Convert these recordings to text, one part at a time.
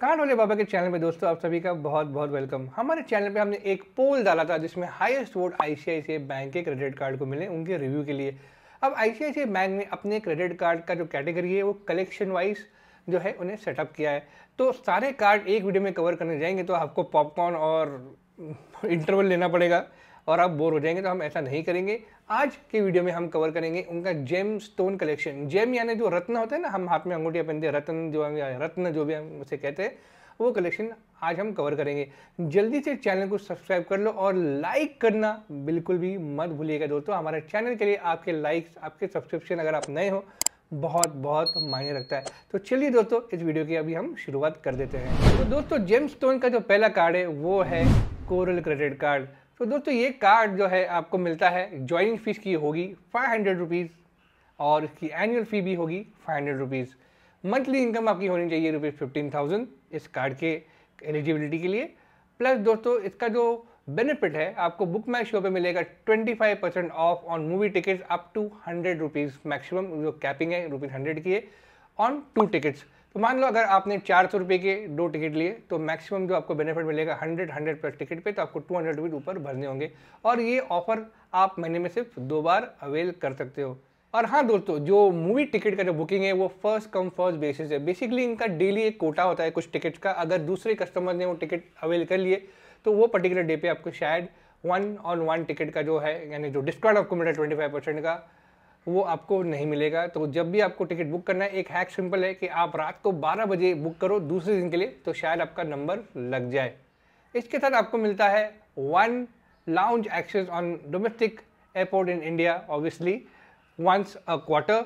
card वाले बाबा के channel में दोस्तों आप सभी का बहुत बहुत वेलकम हमारे चैनल पे हमने एक पोल डाला था जिसमें हाईएस्ट वोट आईसीआईसीआई बैंक के क्रेडिट कार्ड को मिले उनके रिव्यू के लिए अब आईसीआईसीआई बैंक ने अपने क्रेडिट कार्ड का जो कैटेगरी है वो कलेक्शन वाइज जो है उन्हें सेटअप किया है तो सारे कार्ड एक वीडियो में कवर करने जाएंगे तो आपको पॉपकॉर्न और इंटरवल लेना पड़ेगा और आप बोर हो जाएंगे तो हम ऐसा नहीं करेंगे आज के वीडियो में हम कवर करेंगे उनका जेम स्टोन कलेक्शन जेम यानी जो रत्न होता है ना हम हाथ में अंगूठिया पहनते हैं रत्न जो रत्न जो भी हम उसे कहते हैं वो कलेक्शन आज हम कवर करेंगे जल्दी से चैनल को सब्सक्राइब कर लो और लाइक करना बिल्कुल भी मत भूलिएगा दोस्तों हमारे चैनल के लिए आपके लाइक्स आपके सब्सक्रिप्शन अगर आप नए हो बहुत बहुत मायने रखता है तो चलिए दोस्तों इस वीडियो की अभी हम शुरुआत कर देते हैं तो दोस्तों जेम स्टोन का जो पहला कार्ड है वो है कोरल क्रेडिट कार्ड तो दोस्तों ये कार्ड जो है आपको मिलता है ज्वाइनिंग फ़ीस की होगी फाइव हंड्रेड रुपीज़ और इसकी एनुअल फ़ी भी होगी five hundred rupees monthly income आपकी होनी चाहिए रुपीज़ फिफ्टीन थाउजेंड इस कार्ड के एलिजिबिलिटी के लिए प्लस दोस्तों इसका जो बेनिफिट है आपको बुक माई शो पे मिलेगा 25 percent off on movie tickets up to hundred rupees maximum जो कैपिंग है रुपीज़ हंड्रेड की है ऑन टू टिकट्स तो मान लो अगर आपने चार सौ रुपये के दो टिकट लिए तो मैक्सिमम जो आपको बेनिफिट मिलेगा हंड्रेड हंड्रेड प्लस टिकट पे तो आपको टू हंड्रेड रुपीज़ ऊपर भरने होंगे और ये ऑफर आप महीने में सिर्फ दो बार अवेल कर सकते हो और हाँ दोस्तों जो मूवी टिकट का जो बुकिंग है वो फर्स्ट कम फर्स्ट बेसिस है बेसिकली इनका डेली एक कोटा होता है कुछ टिकट का अगर दूसरे कस्टमर ने वो टिकट अवेल कर लिए तो वो पर्टिकुलर डे पे आपको शायद वन ऑन वन टिकट का जो है यानी जो डिस्काउंट आपको मिला ट्वेंटी फाइव परसेंट का वो आपको नहीं मिलेगा तो जब भी आपको टिकट बुक करना है एक हैक सिंपल है कि आप रात को 12 बजे बुक करो दूसरे दिन के लिए तो शायद आपका नंबर लग जाए इसके साथ आपको मिलता है one lounge access on domestic airport in India obviously once a quarter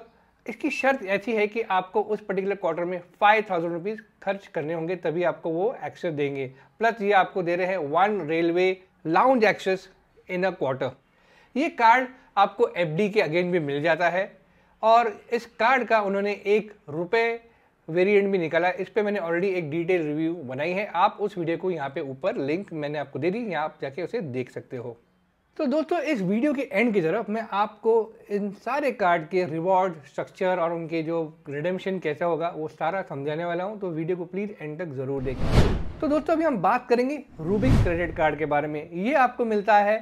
इसकी शर्त ऐसी है कि आपको उस पर्टिकुलर क्वार्टर में फाइव थाउजेंड रुपीज़ खर्च करने होंगे तभी आपको वो एक्सेस देंगे प्लस ये आपको दे रहे हैं one railway lounge access in a quarter ये कार्ड आपको एफ के अगेन भी मिल जाता है और इस कार्ड का उन्होंने एक रुपये वेरिएंट भी निकाला इस पर मैंने ऑलरेडी एक डिटेल रिव्यू बनाई है आप उस वीडियो को यहाँ पे ऊपर लिंक मैंने आपको दे दी यहाँ आप जाके उसे देख सकते हो तो दोस्तों इस वीडियो के एंड की तरफ मैं आपको इन सारे कार्ड के रिवॉर्ड स्ट्रक्चर और उनके जो रिडेम्शन कैसा होगा वो सारा समझाने वाला हूँ तो वीडियो को प्लीज़ एंड तक ज़रूर देखें तो दोस्तों अभी हम बात करेंगे रूबिक क्रेडिट कार्ड के बारे में ये आपको मिलता है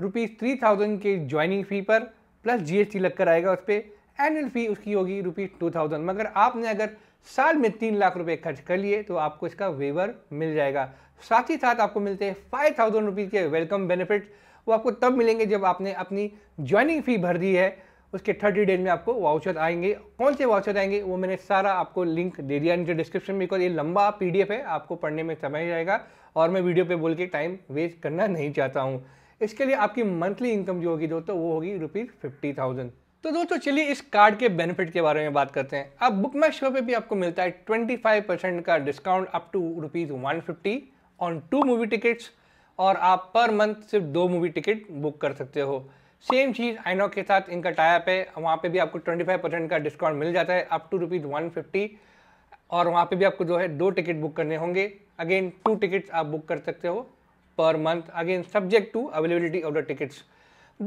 रुपीज़ थ्री थाउजेंड के ज्वाइनिंग फ़ी पर प्लस जीएसटी लगकर आएगा उस पर एनुअल फ़ी उसकी होगी रुपीज़ टू थाउजेंड मगर आपने अगर साल में तीन लाख रुपए खर्च कर लिए तो आपको इसका वेवर मिल जाएगा साथ ही साथ आपको मिलते हैं फाइव थाउजेंड रुपीज़ के वेलकम बेनिफिट वो आपको तब मिलेंगे जब आपने अपनी ज्वाइनिंग फ़ी भर दी है उसके थर्टी डेज में आपको वाउचर आएंगे कौन से वाउचर आएंगे वो मैंने सारा आपको लिंक दे दिया नीचे डिस्क्रिप्शन में बिकॉज ये लंबा पीडीएफ है आपको पढ़ने में समय जाएगा और मैं वीडियो पे बोल के टाइम वेस्ट करना नहीं चाहता हूँ इसके लिए आपकी मंथली इनकम जो होगी दोस्तों वो होगी रुपीज़ फिफ्टी थाउजेंड तो दोस्तों चलिए इस कार्ड के बेनिफिट के बारे में बात करते हैं अब बुक माई शो पे भी आपको मिलता है ट्वेंटी फाइव परसेंट का discount up to rupees one fifty on two movie tickets और आप पर मंथ सिर्फ दो मूवी टिकट बुक कर सकते हो सेम चीज़ आइनो के साथ इनका टाइप है वहाँ पे भी आपको 25 परसेंट का डिस्काउंट मिल जाता है up to rupees one fifty और वहाँ पे भी आपको जो है दो टिकट बुक करने होंगे अगेन टू टिकट्स आप बुक कर सकते हो per month again subject to availability of the tickets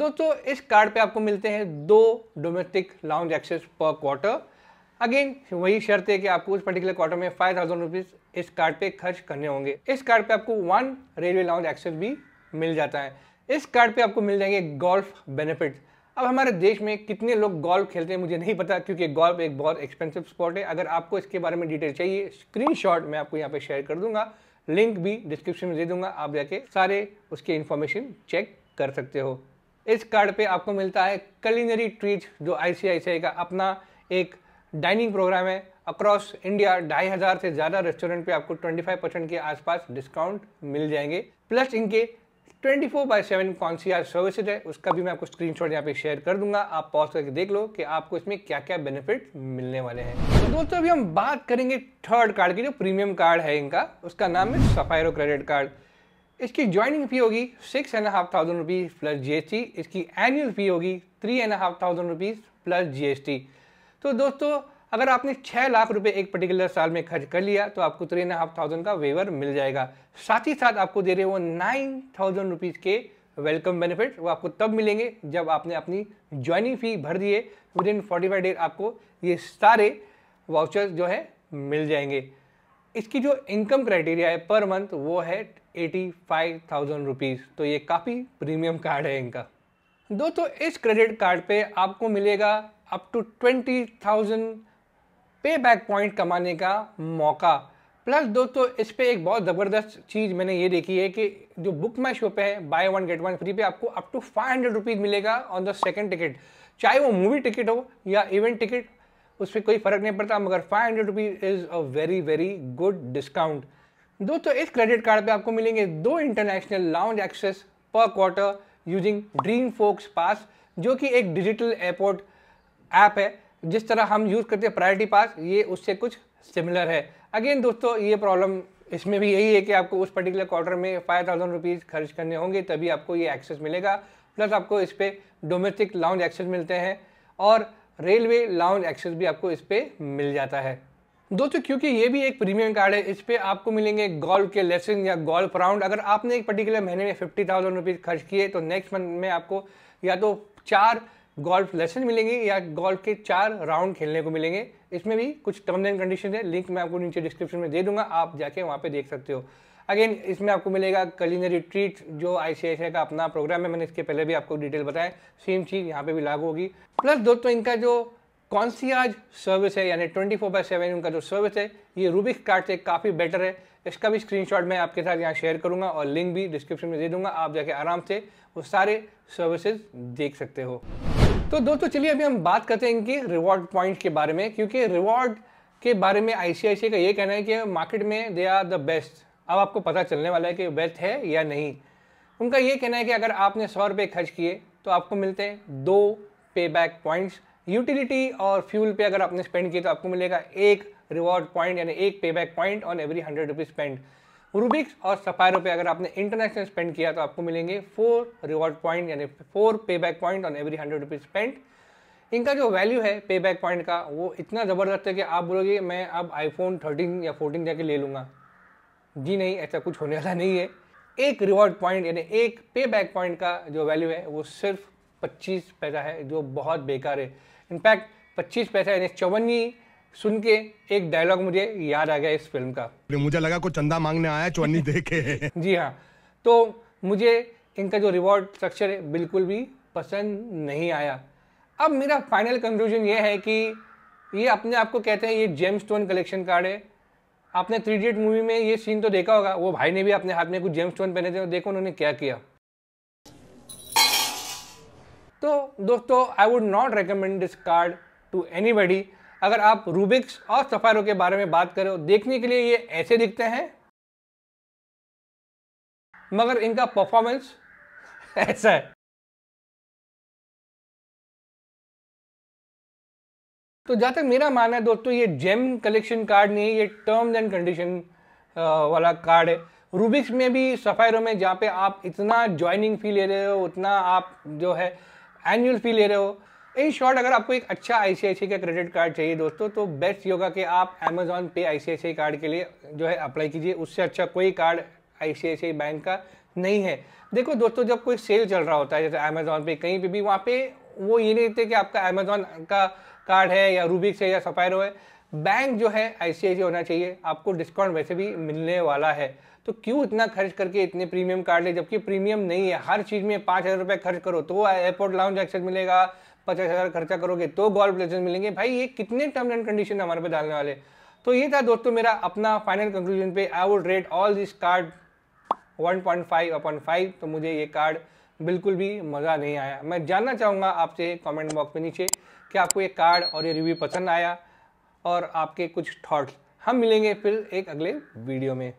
दोस्तों इस कार्ड पे आपको मिलते हैं दो domestic lounge access per quarter again वही शर्त है कि आपको उस पर्टिकुलर क्वार्टर में फाइव थाउजेंड रुपीज़ इस कार्ड पे खर्च करने होंगे इस कार्ड पे आपको वन रेलवे लाउंज एक्सेस भी मिल जाता है इस कार्ड पे आपको मिल जाएंगे गोल्फ बेनिफिट अब हमारे देश में कितने लोग गोल्फ खेलते हैं मुझे नहीं पता क्योंकि गोल्फ एक बहुत एक्सपेंसिव स्पॉट है अगर आपको इसके बारे में डिटेल चाहिए स्क्रीन मैं आपको यहाँ पे शेयर कर दूंगा लिंक भी डिस्क्रिप्शन में दे दूंगा आप जाके सारे उसके इन्फॉर्मेशन चेक कर सकते हो इस कार्ड पे आपको मिलता है कलिनरी ट्रीट जो आई का अपना एक डाइनिंग प्रोग्राम है अक्रॉस इंडिया ढाई हज़ार से ज़्यादा रेस्टोरेंट पे आपको 25 परसेंट के आसपास डिस्काउंट मिल जाएंगे प्लस इनके ट्वेंटी फोर बाई सेवन कौन सी आज सर्विसेज है उसका भी मैं आपको स्क्रीन शॉट यहाँ पे शेयर कर दूंगा आप पॉज करके देख लो कि आपको इसमें क्या क्या बेनिफिट मिलने वाले हैं तो दोस्तों अभी हम बात करेंगे थर्ड कार्ड की जो प्रीमियम कार्ड है इनका उसका नाम है सफायरो क्रेडिट कार्ड इसकी ज्वाइनिंग फी होगी six and half thousand rupees plus GST इसकी एनुअल फी होगी three and half thousand rupees plus GST तो दोस्तों अगर आपने छः लाख रुपए एक पर्टिकुलर साल में खर्च कर लिया तो आपको थ्री एंड हाफ थाउजेंड का वेवर मिल जाएगा साथ ही साथ आपको दे रहे वो नाइन थाउजेंड रुपीज़ के वेलकम बेनिफिट वो आपको तब मिलेंगे जब आपने अपनी ज्वाइनिंग फ़ी भर दिए within forty five days आपको ये सारे वाउचर्स जो है मिल जाएंगे इसकी जो इनकम क्राइटेरिया है पर मंथ वो है एटी फाइव थाउजेंड रुपीज़ तो ये काफ़ी प्रीमियम कार्ड है इनका दोस्तों इस क्रेडिट कार्ड पे आपको मिलेगा up to twenty thousand payback point कमाने का मौका प्लस दोस्तों इस पर एक बहुत ज़बरदस्त चीज़ मैंने ये देखी है कि जो बुक माई शो पे है buy one get one free पे आपको up to five hundred rupees मिलेगा ऑन द सेकेंड टिकट चाहे वो मूवी टिकट हो या इवेंट टिकट उस पर कोई फ़र्क नहीं पड़ता मगर five hundred rupees is a very very good discount दोस्तों इस क्रेडिट कार्ड पर आपको मिलेंगे दो international lounge access per quarter using DreamFolks pass जो कि एक डिजिटल एयरपोर्ट ऐप है जिस तरह हम यूज़ करते हैं प्रायोरिटी पास ये उससे कुछ सिमिलर है अगेन दोस्तों ये प्रॉब्लम इसमें भी यही है कि आपको उस पर्टिकुलर क्वार्टर में फाइव थाउजेंड रुपीज़ खर्च करने होंगे तभी आपको ये एक्सेस मिलेगा प्लस आपको इस पर डोमेस्टिक लाउंज एक्सेस मिलते हैं और रेलवे लाउंज एक्सेस भी आपको इस पर मिल जाता है दोस्तों क्योंकि ये भी एक प्रीमियम कार्ड है इस पर आपको मिलेंगे गोल्फ के लेसन या गोल्फ राउंड अगर आपने एक पर्टिकुलर महीने में फिफ्टी थाउजेंड रुपीज़ खर्च किए तो नेक्स्ट मंथ में आपको या तो चार गोल्फ लेसन मिलेंगे या गोल्फ के चार राउंड खेलने को मिलेंगे इसमें भी कुछ टर्म्स एंड कंडीशन है लिंक मैं आपको नीचे डिस्क्रिप्शन में दे दूंगा आप जाके वहाँ पे देख सकते हो अगेन इसमें आपको मिलेगा कलिनरी ट्रीट जो आई का अपना प्रोग्राम है मैंने इसके पहले भी आपको डिटेल बताया सेम चीज़ यहाँ पे भी लागू होगी प्लस दोस्तों इनका जो कॉन्सियाज सर्विस है यानी ट्वेंटी फोर बाई सेवन उनका जो सर्विस है ये रूबिक कार्ड से काफ़ी बेटर है इसका भी स्क्रीनशॉट मैं आपके साथ यहाँ शेयर करूँगा और लिंक भी डिस्क्रिप्शन में दे दूँगा आप जाके आराम से वो सारे सर्विसेज देख सकते हो तो दोस्तों चलिए अभी हम बात करते हैं इनके रिवॉर्ड पॉइंट के बारे में क्योंकि रिवॉर्ड के बारे में आई का ये कहना है कि मार्केट में दे आर द बेस्ट अब आपको पता चलने वाला है कि बेस्ट है या नहीं उनका ये कहना है कि अगर आपने सौ रुपये खर्च किए तो आपको मिलते हैं दो पे बैक पॉइंट्स यूटिलिटी और फ्यूल पे अगर आपने स्पेंड किए तो आपको मिलेगा एक रिवॉर्ड पॉइंट यानी एक payback point on every hundred rupees spend Rubyx और सफायरो पे अगर आपने इंटरनेशनल स्पेंड किया तो आपको मिलेंगे फोर रिवॉर्ड पॉइंट यानी four payback point on every hundred rupees spend इनका जो वैल्यू है पे बैक पॉइंट का वो इतना ज़बरदस्त है कि आप बोलोगे मैं अब आईफोन थर्टीन या फोर्टीन जाके ले लूँगा जी नहीं ऐसा कुछ होने वाला नहीं है एक रिवॉर्ड पॉइंट यानी एक पे बैक पॉइंट का जो वैल्यू है वो सिर्फ पच्चीस पैसा है जो बहुत बेकार है इनफैक्ट पच्चीस पैसा यानी चौवनी सुन के एक डायलॉग मुझे याद आ गया इस फिल्म का मुझे लगा को चंदा मांगने आया चौनी देखे जी हाँ तो मुझे इनका जो रिवॉर्ड स्ट्रक्चर है बिल्कुल भी पसंद नहीं आया अब मेरा फाइनल कंक्लूजन ये है कि ये अपने आप को कहते हैं ये जेम स्टोन कलेक्शन कार्ड है आपने थ्री इडियट मूवी में ये सीन तो देखा होगा वो भाई ने भी अपने हाथ में कुछ जेम स्टोन पहने थे और देखो उन्होंने क्या किया तो दोस्तों I would not recommend this card to anybody अगर आप रूबिक्स और सफ़ायरों के बारे में बात करें तो देखने के लिए ये ऐसे दिखते हैं मगर इनका परफॉर्मेंस ऐसा है तो जहाँ तक मेरा मानना है दोस्तों ये जेम कलेक्शन कार्ड नहीं है ये टर्म्स एंड कंडीशन वाला कार्ड है रूबिक्स में भी सफ़ायरों में जहाँ पे आप इतना ज्वाइनिंग फ़ी ले रहे हो उतना आप जो है एनुअल फ़ी ले रहे हो इन शॉर्ट अगर आपको एक अच्छा आईसीआईसी का क्रेडिट कार्ड चाहिए दोस्तों तो बेस्ट होगा कि आप अमेजोन पे आईसीआईसी कार्ड के लिए जो है अप्लाई कीजिए उससे अच्छा कोई कार्ड आई बैंक का नहीं है देखो दोस्तों जब कोई सेल चल रहा होता है जैसे अमेजोन पे कहीं पे भी वहाँ पे वो ये नहीं देखते कि आपका अमेजोन का कार्ड है या रूबिक्स है या सफायरो है बैंक जो है आईसीआईसी होना चाहिए आपको डिस्काउंट वैसे भी मिलने वाला है तो क्यों इतना खर्च करके इतने प्रीमियम कार्ड ले जबकि प्रीमियम नहीं है हर चीज़ में पाँच हज़ार रुपये खर्च करो तो एयरपोर्ट लाउंज एक्सेस मिलेगा पचास हज़ार खर्चा करोगे तो गोल्फ लाइसेंस मिलेंगे भाई ये कितने टर्म एंड कंडीशन हमारे पे डालने वाले तो ये था दोस्तों मेरा अपना फाइनल कंक्लूजन पे I would rate all this card 1.5 upon five तो मुझे ये कार्ड बिल्कुल भी मज़ा नहीं आया मैं जानना चाहूँगा आपसे कॉमेंट बॉक्स में नीचे कि आपको ये कार्ड और ये रिव्यू पसंद आया और आपके कुछ थॉट्स हम मिलेंगे फिर एक अगले वीडियो में